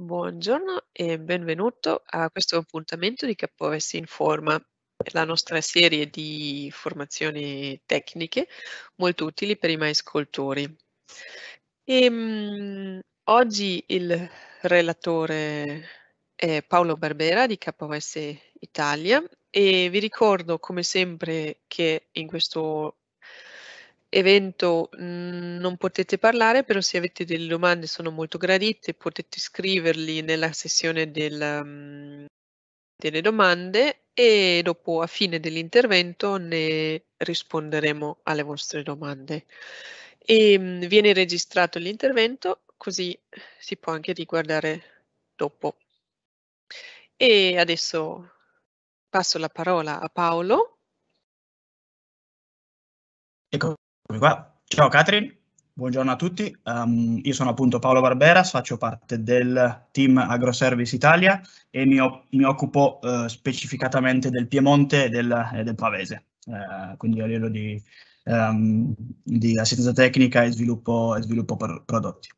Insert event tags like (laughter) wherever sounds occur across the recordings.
Buongiorno e benvenuto a questo appuntamento di Caporesi in Forma, la nostra serie di formazioni tecniche molto utili per i maiscoltori. E, ehm, mh, oggi il relatore è Paolo Barbera di KOS Italia e vi ricordo come sempre che in questo evento mh, mhmm, non potete parlare, però se avete delle domande sono molto gradite, potete scriverli nella sessione del, mh, mhmm, delle domande e dopo a fine dell'intervento ne risponderemo alle vostre domande. E, ehm, mh, viene registrato l'intervento così si può anche riguardare dopo. E adesso passo la parola a Paolo. Ecco, Qua. Ciao Katrin, buongiorno a tutti. Um, io sono appunto Paolo Barberas, faccio parte del team AgroService Italia e mi, mi occupo uh, specificatamente del Piemonte e del, e del Pavese, uh, quindi a livello di, um, di, assistenza tecnica e sviluppo, e sviluppo per prodotti.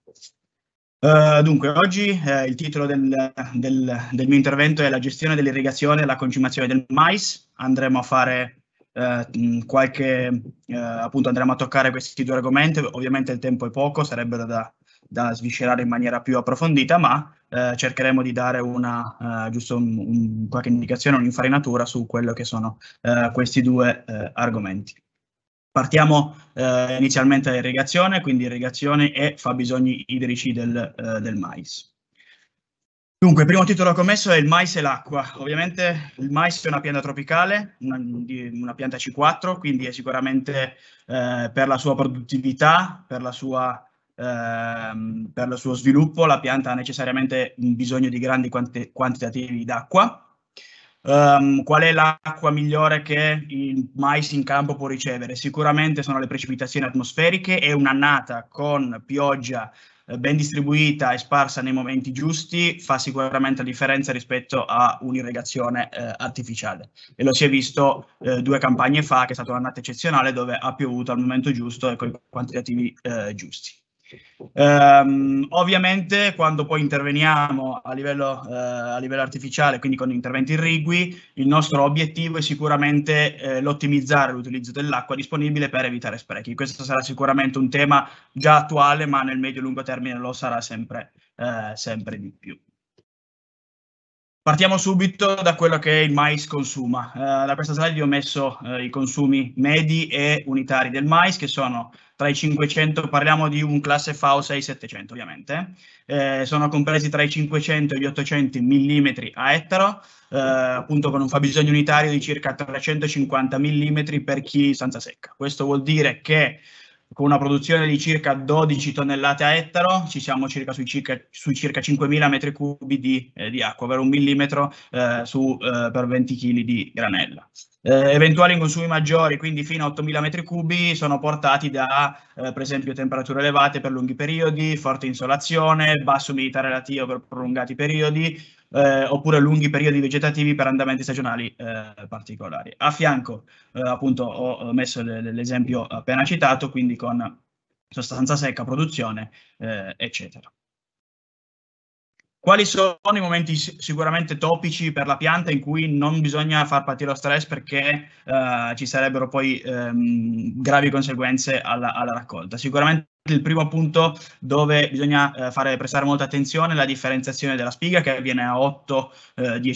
Uh, dunque, oggi il titolo del, del, del mio intervento è la gestione dell'irrigazione e la concimazione del mais. Andremo a fare eh, qualche, eh, appunto andremo a toccare questi due argomenti, ovviamente il tempo è poco, sarebbero da, da sviscerare in maniera più approfondita, ma eh, cercheremo di dare una, eh, giusto un, un, qualche indicazione, un'infarinatura su quello che sono eh, questi due eh, argomenti. Partiamo eh, inizialmente da quindi irrigazione e fabbisogni idrici del, eh, del mais. Dunque, il primo titolo commesso è il mais e l'acqua. Ovviamente il mais è una pianta tropicale, una, una pianta C4, quindi è sicuramente eh, per la sua produttività, per, la sua, eh, per il suo sviluppo, la pianta ha necessariamente bisogno di grandi quanti quantitativi d'acqua. Um, qual è l'acqua migliore che il mais in campo può ricevere? Sicuramente sono le precipitazioni atmosferiche e un'annata con pioggia eh, ben distribuita e sparsa nei momenti giusti fa sicuramente la differenza rispetto a un'irrigazione eh, artificiale e lo si è visto eh, due campagne fa che è stata un'annata eccezionale dove ha piovuto al momento giusto e con i quantitativi eh, giusti. Um, ovviamente quando poi interveniamo a livello, uh, a livello, artificiale, quindi con interventi irrigui, il nostro obiettivo è sicuramente eh, l'ottimizzare l'utilizzo dell'acqua disponibile per evitare sprechi. Questo sarà sicuramente un tema già attuale, ma nel medio-lungo termine lo sarà sempre, eh, sempre di più. Partiamo subito da quello che il mais consuma. Uh, da questa slide vi ho messo uh, i consumi medi e unitari del mais che sono tra i 500, parliamo di un classe FAO 6-700 ovviamente, eh, sono compresi tra i 500 e gli 800 mm a ettaro, eh, appunto con un fabbisogno unitario di circa 350 mm per chili senza secca. Questo vuol dire che con una produzione di circa 12 tonnellate a ettaro, ci siamo circa sui circa, sui circa 5.000 metri cubi di, eh, di acqua, ovvero un millimetro eh, su, eh, per 20 kg di granella. Eh, eventuali consumi maggiori, quindi fino a 8000 metri cubi, sono portati da, eh, per esempio, temperature elevate per lunghi periodi, forte insolazione, basso umidità relativa per prolungati periodi, eh, oppure lunghi periodi vegetativi per andamenti stagionali eh, particolari. A fianco, eh, appunto, ho messo l'esempio appena citato, quindi con sostanza secca, produzione, eh, eccetera. Quali sono i momenti sicuramente topici per la pianta in cui non bisogna far partire lo stress perché eh, ci sarebbero poi ehm, gravi conseguenze alla, alla, raccolta? Sicuramente il primo punto dove bisogna eh, fare, prestare molta attenzione è la differenziazione della spiga che avviene a 8-10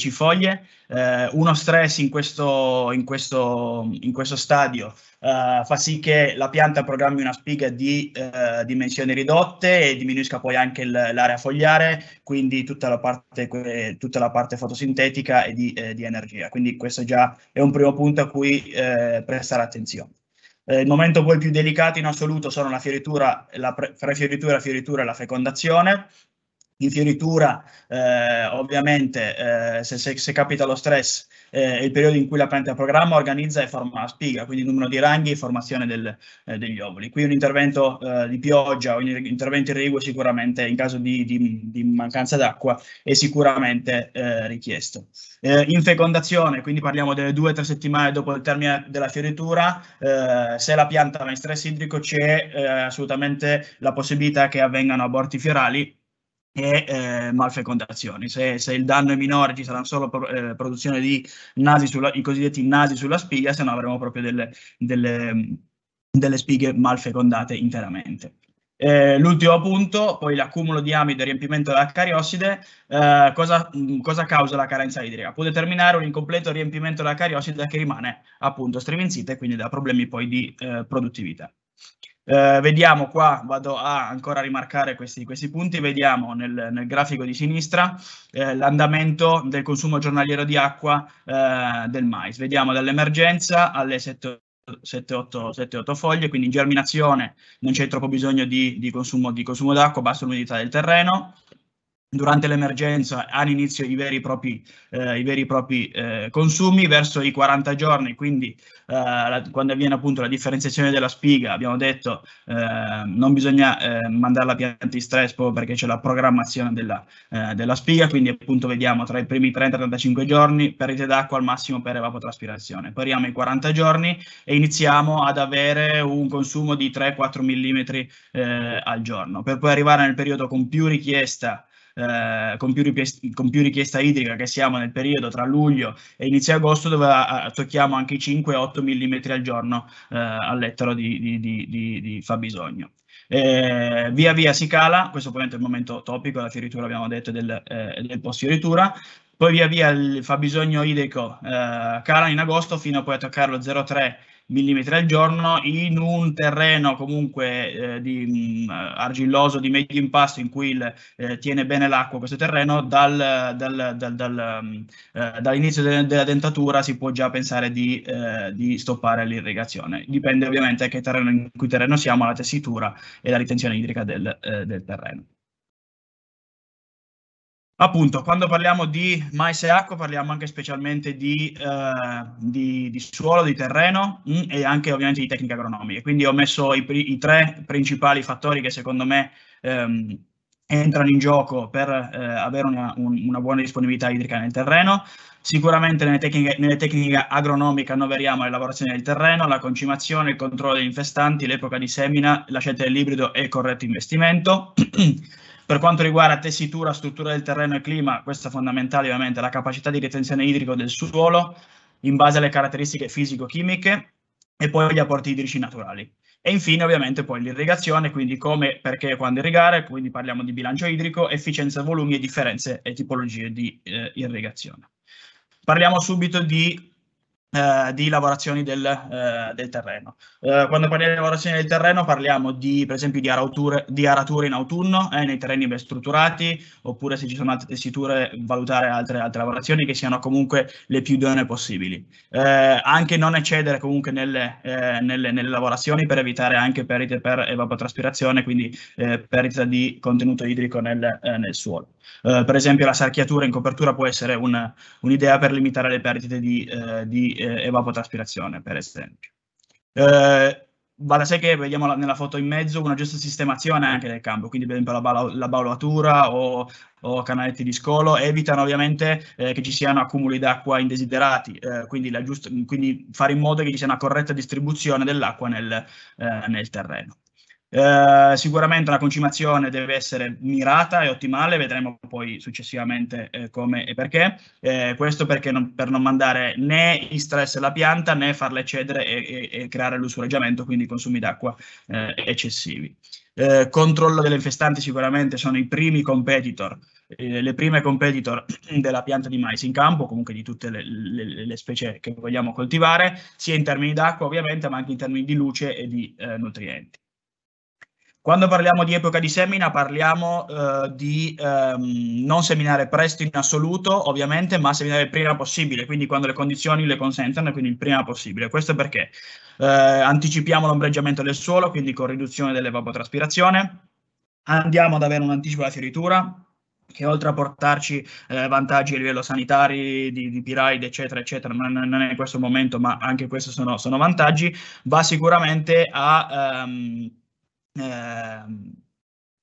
eh, foglie. Eh, uno stress in questo, in questo, in questo stadio eh, fa sì che la pianta programmi una spiga di eh, dimensioni ridotte e diminuisca poi anche l'area fogliare, quindi tutta la parte, tutta la parte fotosintetica e di, eh, di, energia. Quindi questo già è un primo punto a cui prestare attenzione. Eh, il momento poi più delicato in assoluto sono la fioritura, la pre- fioritura, fioritura e la fecondazione, in fioritura, eh, ovviamente, eh, se, se, se, capita lo stress, eh, è il periodo in cui la pianta programma organizza e forma la spiga, quindi numero di ranghi e formazione del, eh, degli ovuli. Qui un intervento eh, di pioggia o un intervento irriguo sicuramente, in caso di, di, di mancanza d'acqua, è sicuramente eh, richiesto. in fecondazione, quindi parliamo delle due o tre settimane dopo il termine della fioritura, se la pianta va in stress idrico c'è assolutamente la possibilità che avvengano aborti fiorali, e eh, malfecondazioni. Se, se, il danno è minore ci sarà solo pro, eh, produzione di nasi sulla, i cosiddetti nasi sulla spiga, se no avremo proprio delle, delle, delle spighe malfecondate interamente. Eh, l'ultimo punto, poi l'accumulo di amido e riempimento della cariosside, eh, cosa, cosa, causa la carenza idrica? Può determinare un incompleto riempimento della cariosside che rimane appunto striminzita e quindi dà problemi poi di eh, produttività. Eh, vediamo qua, vado a ancora rimarcare questi, questi punti, vediamo nel, nel, grafico di sinistra eh, l'andamento del consumo giornaliero di acqua eh, del mais. Vediamo dall'emergenza alle 7 8 foglie, quindi in germinazione non c'è troppo bisogno di, di, consumo, di consumo d'acqua, basta l'umidità del terreno durante l'emergenza hanno inizio i veri e propri, eh, veri e propri eh, consumi verso i 40 giorni, quindi eh, la, quando avviene appunto la differenziazione della spiga, abbiamo detto eh, non bisogna eh, mandarla a pianta di stress proprio perché c'è la programmazione della, eh, della, spiga, quindi appunto vediamo tra i primi 30-35 giorni perdite d'acqua al massimo per evapotraspirazione, poi arriviamo ai 40 giorni e iniziamo ad avere un consumo di 3-4 mm al giorno, per poi arrivare nel periodo con più richiesta eh, con, più richiesta, con, più richiesta, idrica che siamo nel periodo tra luglio e inizio agosto dove eh, tocchiamo anche i 5-8 mm al giorno eh, all'ettaro di, di, di, di fabbisogno. Eh, via via si cala, questo ovviamente è il momento topico, la fioritura abbiamo detto del, eh, del post fioritura, poi via via il fabbisogno idrico eh, cala in agosto fino a poi a toccarlo 0,3 mm al giorno in un terreno comunque eh, di, mh, mm, argilloso di medio impasto in cui il, eh, tiene bene l'acqua questo terreno, dal, dal, dal, um, eh, dall'inizio de- della dentatura si può già pensare di, eh, di, stoppare l'irrigazione. Dipende ovviamente a che terreno, in cui terreno siamo, la tessitura e la ritenzione idrica del, eh, del terreno. Appunto, quando parliamo di mais e acqua parliamo anche specialmente di, eh, di, di suolo, di terreno mh, mm, e anche ovviamente di tecniche agronomiche. Quindi ho messo i, i tre principali fattori che secondo me ehm, entrano in gioco per eh, avere una, un, una, buona disponibilità idrica nel terreno. Sicuramente nelle tecniche, nelle tecniche agronomiche annoveriamo la lavorazione del terreno, la concimazione, il controllo degli infestanti, l'epoca di semina, la scelta dell'ibrido e il corretto investimento. (clears throat) Per quanto riguarda tessitura, struttura del terreno e clima, questa è fondamentale ovviamente la capacità di ritenzione idrico del suolo in base alle caratteristiche fisico-chimiche e poi gli apporti idrici naturali. E infine ovviamente poi l'irrigazione, quindi come, perché e quando irrigare, quindi parliamo di bilancio idrico, efficienza volumi e differenze e tipologie di eh, irrigazione. Parliamo subito di eh, di lavorazioni del, eh, del terreno. Eh, quando parliamo di lavorazioni del terreno parliamo di, per esempio di, arauture, di arature in autunno eh, nei terreni ben strutturati oppure se ci sono altre tessiture valutare altre, altre lavorazioni che siano comunque le più idonee possibili. Eh, anche non eccedere comunque nelle, nelle, nelle, lavorazioni per evitare anche perdite per evapotraspirazione quindi perdita di contenuto idrico nel, nel suolo. Uh, per esempio la sarchiatura in copertura può essere un, un'idea per limitare le perdite di, uh, di uh, eh, evapotraspirazione, per esempio. Va da sé che vediamo la, nella foto in mezzo una giusta sistemazione anche del campo, quindi per esempio la, la, la baulatura o, o, canaletti di scolo evitano ovviamente eh, che ci siano accumuli d'acqua indesiderati, eh, quindi, giusta, quindi, fare in modo che ci sia una corretta distribuzione dell'acqua nel, eh, nel terreno. Eh, sicuramente la concimazione deve essere mirata e ottimale, vedremo poi successivamente eh, come e perché. Eh, questo perché non, per non mandare né in stress la pianta né farla eccedere e, e, e creare l'usureggiamento, quindi consumi d'acqua eh, eccessivi. Eh, controllo delle infestanti sicuramente sono i primi competitor le prime competitor (clears throat) della pianta di mais in campo, comunque di tutte le, le, le, specie che vogliamo coltivare, sia in termini d'acqua ovviamente, ma anche in termini di luce e di eh, nutrienti. Quando parliamo di epoca di semina parliamo eh, di ehm, non seminare presto in assoluto, ovviamente, ma seminare il prima possibile, quindi quando le condizioni le consentono, quindi il prima possibile. Questo perché eh, anticipiamo l'ombreggiamento del suolo, quindi con riduzione dell'evapotraspirazione, andiamo ad avere un anticipo della fioritura, che oltre a portarci eh, vantaggi a livello sanitario, di, di piraide, eccetera, eccetera, non, non, è in questo momento, ma anche questi sono, sono vantaggi, va sicuramente a... Ehm, eh,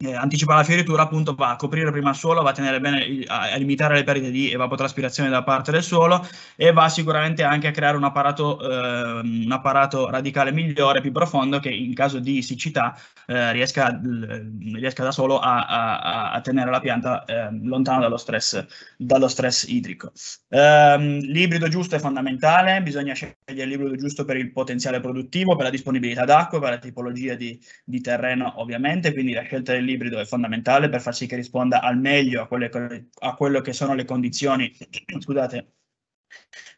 eh, anticipare la fioritura appunto va a coprire prima il suolo, va a tenere bene, a, limitare le perdite di evapotraspirazione da parte del suolo e va sicuramente anche a creare un apparato, eh, un apparato radicale migliore, più profondo che in caso di siccità eh, riesca, riesca, da solo a, a, a tenere la pianta ehm, lontana dallo stress, dallo stress idrico. Ehm, l'ibrido giusto è fondamentale, bisogna scegliere l'ibrido giusto per il potenziale produttivo, per la disponibilità d'acqua, per la tipologia di, di terreno ovviamente, quindi la scelta del ibrido è fondamentale per far sì che risponda al meglio a quelle, a quello che sono le condizioni, (clears throat) scusate,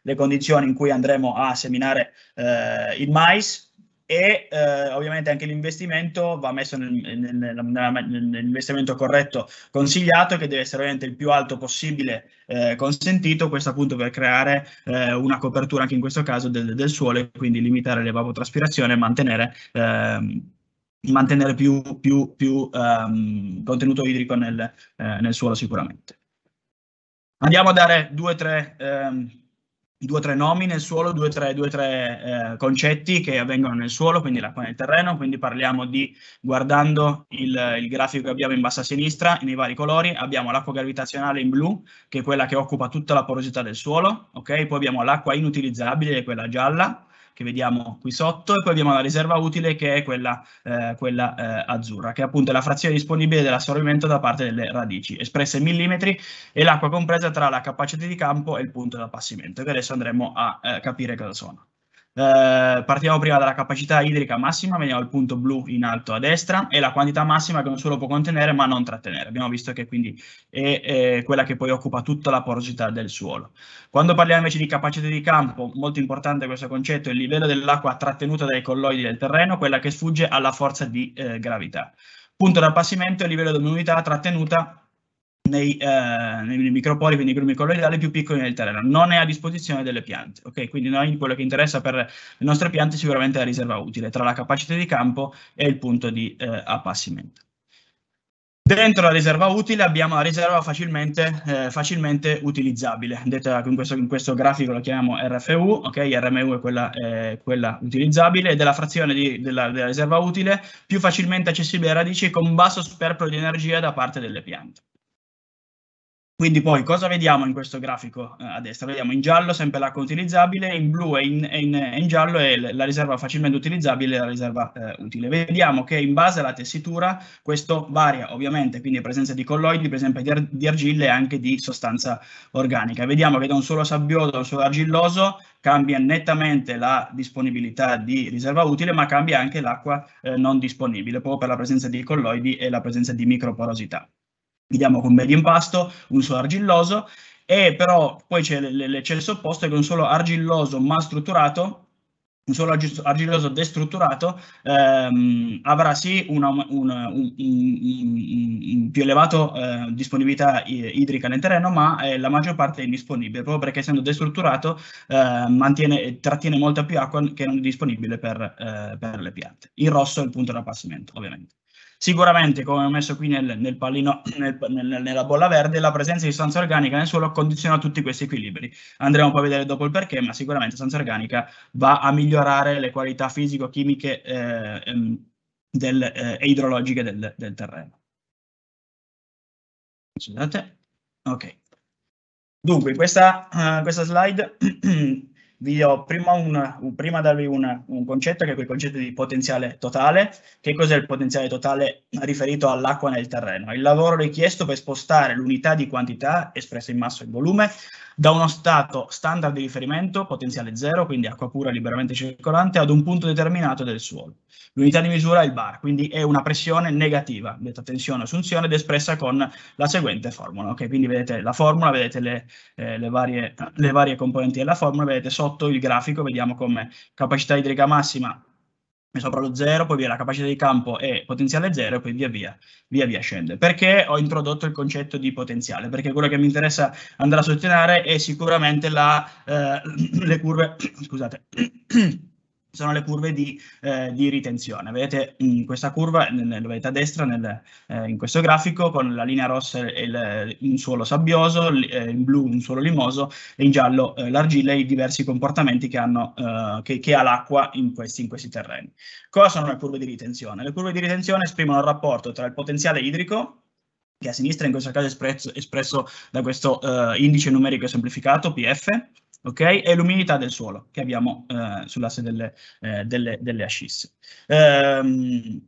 le condizioni in cui andremo a seminare eh, il mais e eh, ovviamente anche l'investimento va messo nel, nel, nel, nell'investimento corretto consigliato che deve essere ovviamente il più alto possibile eh, consentito, questo appunto per creare eh, una copertura anche in questo caso del, del suolo e quindi limitare l'evapotraspirazione e mantenere ehm, mantenere più, più, più um, contenuto idrico nel, eh, nel, suolo sicuramente. Andiamo a dare due o tre, um, tre nomi nel suolo, due o tre, due, tre eh, concetti che avvengono nel suolo, quindi l'acqua nel terreno, quindi parliamo di, guardando il, il grafico che abbiamo in basso a sinistra, nei vari colori, abbiamo l'acqua gravitazionale in blu, che è quella che occupa tutta la porosità del suolo, ok? Poi abbiamo l'acqua inutilizzabile, che è quella gialla, che vediamo qui sotto e poi abbiamo la riserva utile che è quella, eh, quella eh, azzurra, che è appunto la frazione disponibile dell'assorbimento da parte delle radici, espressa in millimetri e l'acqua compresa tra la capacità di campo e il punto di appassimento, che adesso andremo a eh, capire cosa sono. Eh, partiamo prima dalla capacità idrica massima, vediamo il punto blu in alto a destra, e la quantità massima che un suolo può contenere ma non trattenere. Abbiamo visto che quindi è, è quella che poi occupa tutta la porosità del suolo. Quando parliamo invece di capacità di campo, molto importante questo concetto, è il livello dell'acqua trattenuta dai colloidi del terreno, quella che sfugge alla forza di eh, gravità. Punto d'appassimento è il livello dell'umidità trattenuta nei, eh, nei micropori, quindi gruppi colloidali più piccoli nel terreno, non è a disposizione delle piante. Ok, quindi noi quello che interessa per le nostre piante è sicuramente la riserva utile tra la capacità di campo e il punto di eh, appassimento. Dentro la riserva utile abbiamo la riserva facilmente, eh, facilmente utilizzabile, detta in questo, in questo, grafico la chiamiamo RFU, ok? RMU è quella, eh, quella utilizzabile ed è la frazione di, della, della riserva utile più facilmente accessibile a radici con basso sperpero di energia da parte delle piante. Quindi poi cosa vediamo in questo grafico eh, a destra? Vediamo in giallo sempre l'acqua utilizzabile, in blu e in, in, in giallo è la riserva facilmente utilizzabile e la riserva eh, utile. Vediamo che in base alla tessitura questo varia ovviamente, quindi presenza di colloidi, per esempio di, ar di argilla e anche di sostanza organica. Vediamo che da un solo sabbioso a un solo argilloso cambia nettamente la disponibilità di riserva utile, ma cambia anche l'acqua eh, non disponibile, proprio per la presenza di colloidi e la presenza di microporosità vediamo con medio impasto, un suolo argilloso, e però poi c'è, l'eccesso opposto che è un suolo argilloso ma strutturato un suolo argilloso destrutturato ehm, avrà sì una, una un, un, un, più elevata eh, disponibilità idrica nel terreno, ma eh, la maggior parte è indisponibile, proprio perché essendo destrutturato eh, mantiene, trattiene molta più acqua che non è disponibile per, eh, per le piante. Il rosso è il punto di appassimento, ovviamente. Sicuramente, come ho messo qui nel, nel pallino, nel, nel, nella bolla verde, la presenza di sostanza organica nel suolo condiziona tutti questi equilibri. Andremo poi a vedere dopo il perché, ma sicuramente sostanza organica va a migliorare le qualità fisico-chimiche eh, ehm, eh, e eh, eh, idrologiche del, del terreno. Scusate. Ok. Dunque, questa, uh, questa slide (clears throat) vi ho prima, un, un, prima darvi una, un concetto che è quel concetto di potenziale totale. Che cos'è il potenziale totale riferito all'acqua nel terreno? Il lavoro richiesto per spostare l'unità di quantità espressa in massa e volume da uno stato standard di riferimento, potenziale zero, quindi acqua pura liberamente circolante, ad un punto determinato del suolo. L'unità di misura è il bar, quindi è una pressione negativa, detta tensione assunzione, ed espressa con la seguente formula. Okay? Quindi vedete la formula, vedete le, eh, le, varie, le varie componenti della formula, vedete sotto sotto il grafico vediamo come capacità idrica massima è sopra lo zero, poi via la capacità di campo è potenziale zero e poi via via, via via scende. Perché ho introdotto il concetto di potenziale? Perché quello che mi interessa andare a sottolineare è sicuramente la, eh, (clears throat) le curve, (clears throat) scusate, (clears throat) sono le curve di, eh, di ritenzione. Vedete questa curva, lo vedete a destra nel, eh, in questo grafico, con la linea rossa e eh, un suolo sabbioso, eh, in blu un suolo limoso e in giallo eh, l'argilla e i diversi comportamenti che, hanno, che, che ha l'acqua in questi, in questi terreni. Cosa sono le curve di ritenzione? Le curve di ritenzione esprimono il rapporto tra il potenziale idrico, che a sinistra in questo caso è espresso, espresso da questo indice numerico semplificato, PF, ok? e l'umidità del suolo che abbiamo eh, sull'asse delle, eh, delle, delle ascisse. Ehm,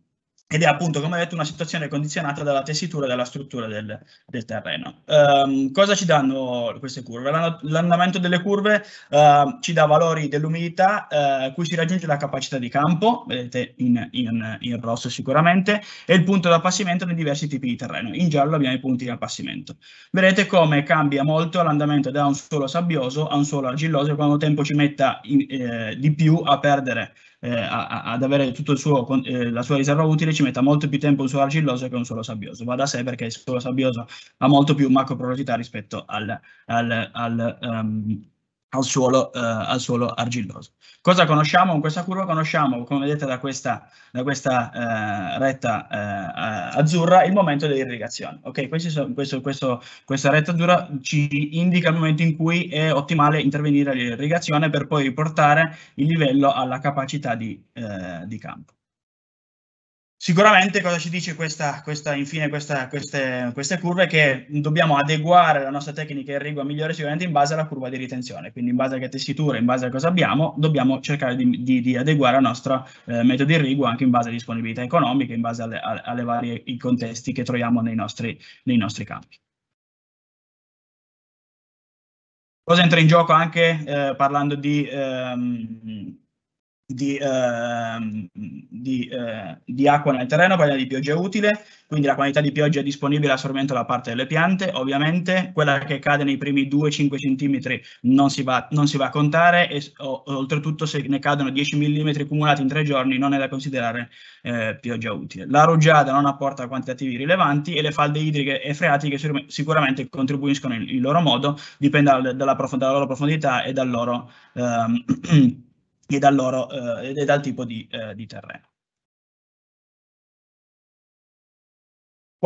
ed è appunto, come ho detto, una situazione condizionata dalla tessitura e dalla struttura del, del terreno. Um, cosa ci danno queste curve? L'andamento delle curve uh, ci dà valori dell'umidità uh, cui si raggiunge la capacità di campo, vedete in, in, in rosso sicuramente, e il punto di appassimento nei diversi tipi di terreno. In giallo abbiamo i punti di appassimento. Vedete come cambia molto l'andamento da un suolo sabbioso a un suolo argilloso quando quanto tempo ci metta in, eh, di più a perdere eh, a, ad avere tutta eh, la sua riserva utile ci metta molto più tempo un suolo argilloso che un suolo sabbioso. Va da sé perché il suolo sabbioso ha molto più macro porosità rispetto al, al, al, um, al suolo, eh, al suolo argilloso. Cosa conosciamo con questa curva? Conosciamo, come vedete da questa, da questa eh, retta eh, azzurra, il momento dell'irrigazione. Ok, sono, questo, questo, questa retta azzurra ci indica il momento in cui è ottimale intervenire all'irrigazione per poi riportare il livello alla capacità di, eh, di campo. Sicuramente cosa ci dice questa, questa infine questa, queste, queste, curve? Che dobbiamo adeguare la nostra tecnica in rigua migliore sicuramente in base alla curva di ritenzione, quindi in base a che tessitura, in base a cosa abbiamo, dobbiamo cercare di, di, di adeguare la nostra eh, metodo in rigua anche in base alle disponibilità economica, in base alle, alle varie i contesti che troviamo nei nostri, nei nostri campi. Cosa entra in gioco anche eh, parlando di... Ehm, di, eh, di, eh, di, acqua nel terreno, quella di pioggia utile, quindi la quantità di pioggia disponibile a sormento da parte delle piante, ovviamente quella che cade nei primi 2-5 cm non si, va, non si va a contare e o, oltretutto se ne cadono 10 mm cumulati in tre giorni non è da considerare eh, pioggia utile. La rugiada non apporta quantitativi rilevanti e le falde idriche e freatiche sicuramente contribuiscono in, in loro modo, dipende dalla, dalla, dalla, loro profondità e dal loro... Ehm, (clears throat) e dal, loro, e eh, dal tipo di, eh, di terreno.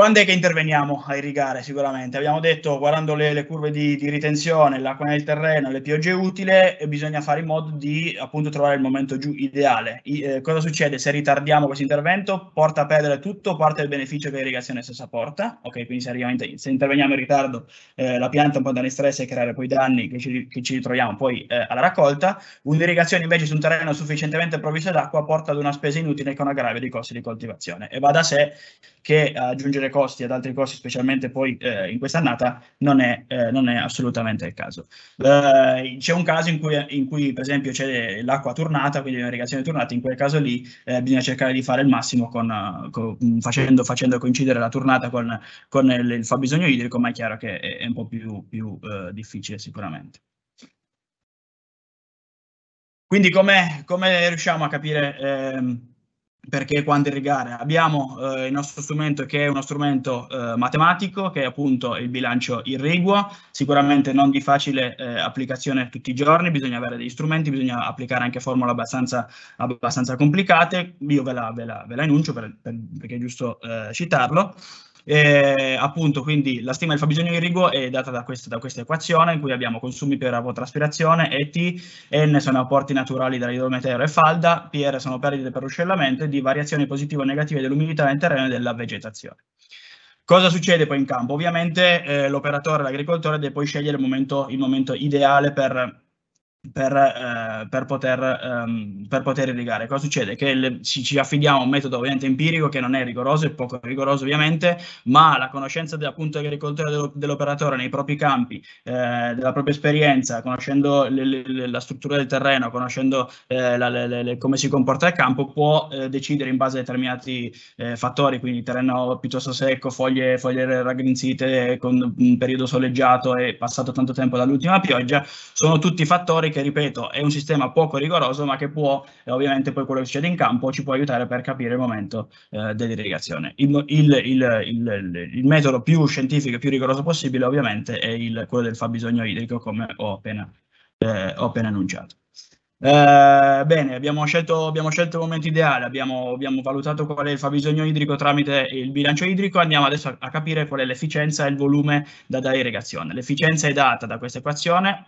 Quando è che interveniamo a irrigare? Sicuramente abbiamo detto, guardando le, le curve di, di ritenzione, l'acqua nel terreno, le piogge utile, bisogna fare in modo di appunto trovare il momento giù ideale. I, eh, cosa succede se ritardiamo questo intervento? Porta a perdere tutto, parte del beneficio che l'irrigazione stessa porta. Ok, quindi se, se interveniamo in ritardo, eh, la pianta può andare in stress e creare poi danni che ci, che ci ritroviamo poi eh, alla raccolta. Un'irrigazione invece su un terreno sufficientemente provvisto d'acqua porta ad una spesa inutile con aggravio dei costi di coltivazione. E va da sé che eh, aggiungere costi ad altri costi, specialmente poi eh, in quest'annata, non è, eh, non è assolutamente il caso. Eh, c'è un caso in cui, in cui, per esempio, c'è l'acqua turnata, quindi l'irrigazione turnata, in quel caso lì eh, bisogna cercare di fare il massimo con, eh, con, facendo, facendo, coincidere la turnata con, con il, il, fabbisogno idrico, ma è chiaro che è, è un po' più, più eh, difficile sicuramente. Quindi come, come riusciamo a capire... Ehm, perché quando irrigare abbiamo eh, il nostro strumento che è uno strumento eh, matematico che è appunto il bilancio irriguo sicuramente non di facile eh, applicazione tutti i giorni bisogna avere degli strumenti bisogna applicare anche formule abbastanza, abbastanza complicate io ve la, ve la, ve la annuncio per, per, perché è giusto eh, citarlo eh, appunto, quindi la stima del fabbisogno irriguo è data da questa, da questa, equazione in cui abbiamo consumi per evapotraspirazione, ET, N sono apporti naturali dall'idrometeo e falda, PR sono perdite per ruscellamento e D variazioni positive o negative dell'umidità nel terreno e della vegetazione. Cosa succede poi in campo? Ovviamente eh, l'operatore, l'agricoltore deve poi scegliere il momento, il momento ideale per per, eh, per, poter, ehm, per, poter, irrigare. Cosa succede? Che il, ci, ci, affidiamo a un metodo ovviamente empirico che non è rigoroso, è poco rigoroso ovviamente, ma la conoscenza appunto dell'agricoltore dell'operatore nei propri campi, eh, della propria esperienza, conoscendo le, le, la struttura del terreno, conoscendo eh, la, le, come si comporta il campo, può eh, decidere in base a determinati eh, fattori, quindi terreno piuttosto secco, foglie, foglie raggrinzite con un periodo soleggiato e passato tanto tempo dall'ultima pioggia, sono tutti fattori che ripeto è un sistema poco rigoroso ma che può eh, ovviamente poi quello che succede in campo ci può aiutare per capire il momento eh, dell'irrigazione. Il, il, il, il, metodo più scientifico e più rigoroso possibile ovviamente è quello del fabbisogno idrico come ho appena, eh, ho appena annunciato. Eh, bene, abbiamo scelto, abbiamo scelto, il momento ideale, abbiamo, abbiamo, valutato qual è il fabbisogno idrico tramite il bilancio idrico, andiamo adesso a, a capire qual è l'efficienza e il volume da dare irrigazione. L'efficienza è data da questa equazione,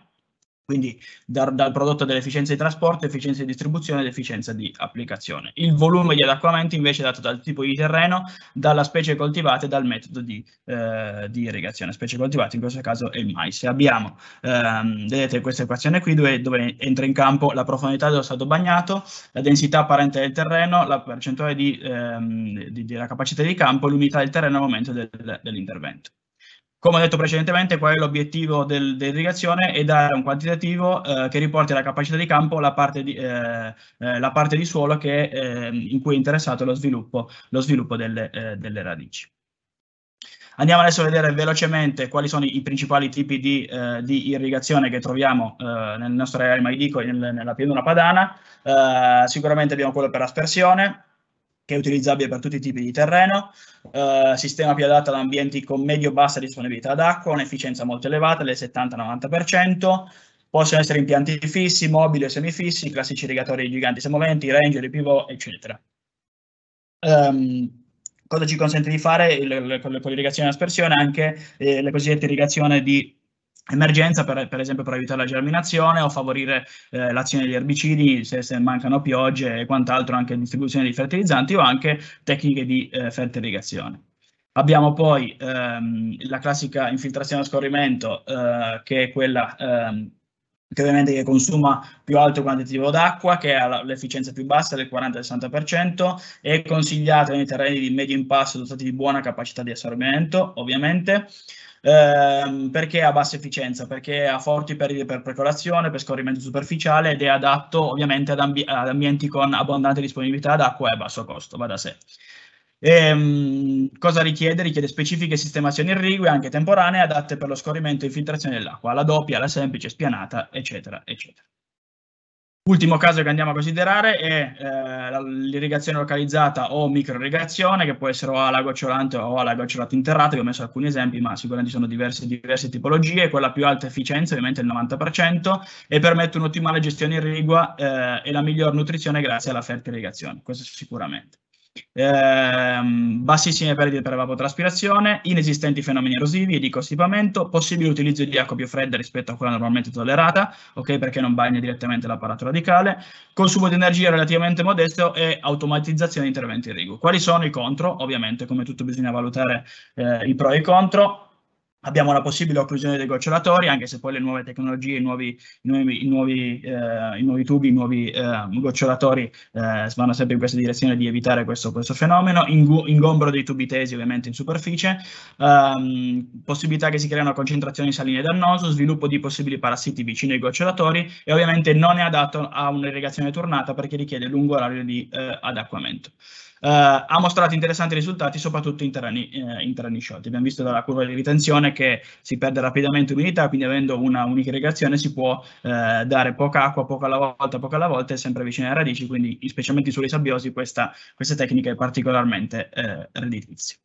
quindi dal, dal prodotto dell'efficienza di trasporto, efficienza di distribuzione ed efficienza di applicazione. Il volume di adeguamento invece è dato dal tipo di terreno, dalla specie coltivata e dal metodo di, eh, di irrigazione. Specie coltivata in questo caso è il mais. Abbiamo, ehm, vedete questa equazione qui dove, dove, entra in campo la profondità dello stato bagnato, la densità apparente del terreno, la percentuale di, ehm, di, della capacità di campo, l'umidità del terreno al momento del, dell'intervento. Come ho detto precedentemente, qual è l'obiettivo del, dell'irrigazione? È dare un quantitativo eh, che riporti alla capacità di campo la parte di, eh, eh la parte di suolo che, ehm, in cui è interessato lo sviluppo, lo sviluppo delle, eh, delle, radici. Andiamo adesso a vedere velocemente quali sono i principali tipi di, eh, di irrigazione che troviamo nel nostro area, aereo maidicolo nella pianura padana. sicuramente abbiamo quello per aspersione, che è utilizzabile per tutti i tipi di terreno, eh, sistema più adatto ad ambienti con medio-bassa disponibilità d'acqua, un'efficienza molto elevata del 70-90%, possono essere impianti fissi, mobili o semifissi, classici irrigatori giganti semoventi, ranger, pivot, eccetera. Um, cosa ci consente di fare con l'irrigazione a aspersione? Anche eh, le cosiddette irrigazioni di emergenza per, per, esempio per aiutare la germinazione o favorire eh, l'azione degli erbicidi se, se, mancano piogge e quant'altro, anche distribuzione di fertilizzanti o anche tecniche di eh, fertirrigazione. Abbiamo poi ehm, la classica infiltrazione a scorrimento eh, che è quella ehm, che ovviamente consuma più alto quantitativo d'acqua, che ha l'efficienza più bassa del 40-60%, è consigliata nei terreni di medio impasto dotati di buona capacità di assorbimento, ovviamente, ehm, perché ha bassa efficienza, perché ha forti periodi per percolazione, per scorrimento superficiale ed è adatto ovviamente ad, ambi- ad ambienti con abbondante disponibilità d'acqua e a basso costo, va da sé. E, ehm, cosa richiede? Richiede specifiche sistemazioni irrigue, anche temporanee, adatte per lo scorrimento e infiltrazione dell'acqua, la doppia, la semplice, spianata, eccetera, eccetera. Ultimo caso che andiamo a considerare è eh, l'irrigazione localizzata o microirrigazione, che può essere o alla gocciolante o alla gocciolata interrata, interrato. ho messo alcuni esempi, ma sicuramente ci sono diverse, diverse, tipologie. Quella più alta efficienza, ovviamente il 90%, e permette un'ottimale gestione irrigua eh, e la miglior nutrizione grazie alla fertilizzazione, Questo sicuramente. Ehm, bassissime perdite per evapotraspirazione, inesistenti fenomeni erosivi e di costipamento, possibile utilizzo di acqua più fredda rispetto a quella normalmente tollerata, ok, perché non bagna direttamente l'apparato radicale, consumo di energia relativamente modesto e automatizzazione di interventi irrigui. Quali sono i contro? Ovviamente, come tutto bisogna valutare eh, i pro e i contro abbiamo la possibile occlusione dei gocciolatori, anche se poi le nuove tecnologie, i nuovi, i nuovi, i nuovi, eh, i nuovi tubi, i nuovi eh, gocciolatori eh, vanno sempre in questa direzione di evitare questo, questo fenomeno, ingombro dei tubi tesi ovviamente in superficie, ehm, possibilità che si creano concentrazioni saline dannose, sviluppo di possibili parassiti vicino ai gocciolatori e ovviamente non è adatto a un'irrigazione turnata perché richiede lungo orario di eh, adeguamento. Eh, ha mostrato interessanti risultati soprattutto in terreni, eh, in terreni, sciolti. Abbiamo visto dalla curva di ritenzione che si perde rapidamente umidità, quindi avendo una unica irrigazione si può eh, dare poca acqua, poca alla volta, poca alla volta e sempre vicino alle radici, quindi specialmente sui sabbiosi questa, questa tecnica è particolarmente redditizia.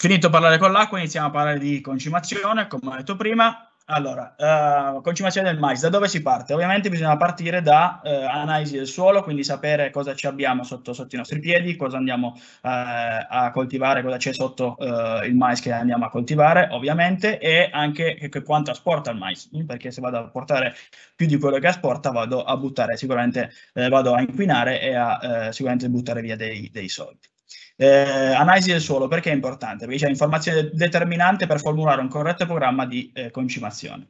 Finito a parlare con l'acqua, iniziamo a parlare di concimazione, come ho detto prima. Allora, uh, eh, concimazione del mais, da dove si parte? Ovviamente bisogna partire da uh, analisi del suolo, quindi sapere cosa ci abbiamo sotto, sotto i nostri piedi, cosa andiamo uh, a coltivare, cosa c'è sotto il mais che andiamo a coltivare, ovviamente, e anche che, che quanto asporta il mais, mm, perché se vado a portare più di quello che asporta vado a buttare sicuramente, vado a inquinare e a sicuramente buttare via dei, dei soldi. Eh, analisi del suolo, perché è importante? Perché c'è informazione determinante per formulare un corretto programma di eh, concimazione.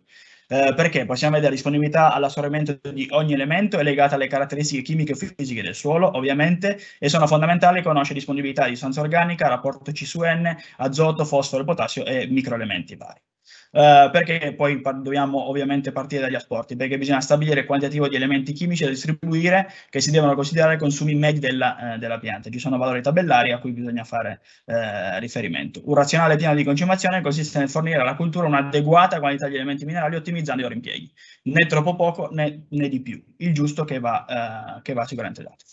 Eh, perché possiamo vedere la disponibilità all'assorbimento di ogni elemento è legata alle caratteristiche chimiche e fisiche del suolo, ovviamente, e sono fondamentali conoscere disponibilità di sostanza organica, rapporto C su N, azoto, fosforo, potassio e microelementi vari. Eh, perché poi dobbiamo ovviamente partire dagli asporti, perché bisogna stabilire il quantitativo di elementi chimici da distribuire che si devono considerare consumi medi della, eh, della pianta. Ci sono valori tabellari a cui bisogna fare eh, riferimento. Un razionale piano di concimazione consiste nel fornire alla cultura un'adeguata quantità di elementi minerali ottimizzando i loro impieghi, né troppo poco né, né di più, il giusto che va, eh, che va sicuramente dato.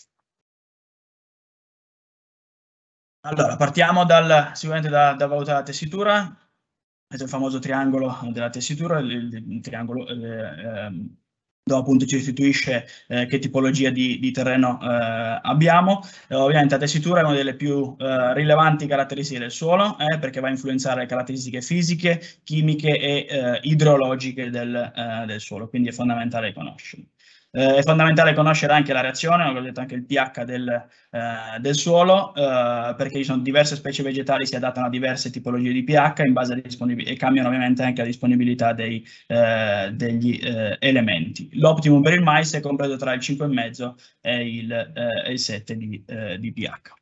Allora, partiamo dal, sicuramente da, da valutare la tessitura è il famoso triangolo della tessitura, il, il triangolo eh, ehm, dove appunto ci restituisce eh, che tipologia di, di terreno eh, abbiamo. Eh, ovviamente la tessitura è una delle più eh, rilevanti caratteristiche del suolo eh, perché va a influenzare le caratteristiche fisiche, chimiche e eh, idrologiche del, del, suolo, quindi è fondamentale conoscerlo. Eh, è fondamentale conoscere anche la reazione, ho detto anche il pH del, eh, del suolo, eh, perché ci sono diverse specie vegetali, si adattano a diverse tipologie di pH in base e cambiano ovviamente anche la disponibilità dei, eh, degli eh, elementi. L'optimum per il mais è compreso tra il 5,5 e il, eh, e il 7 di, di pH.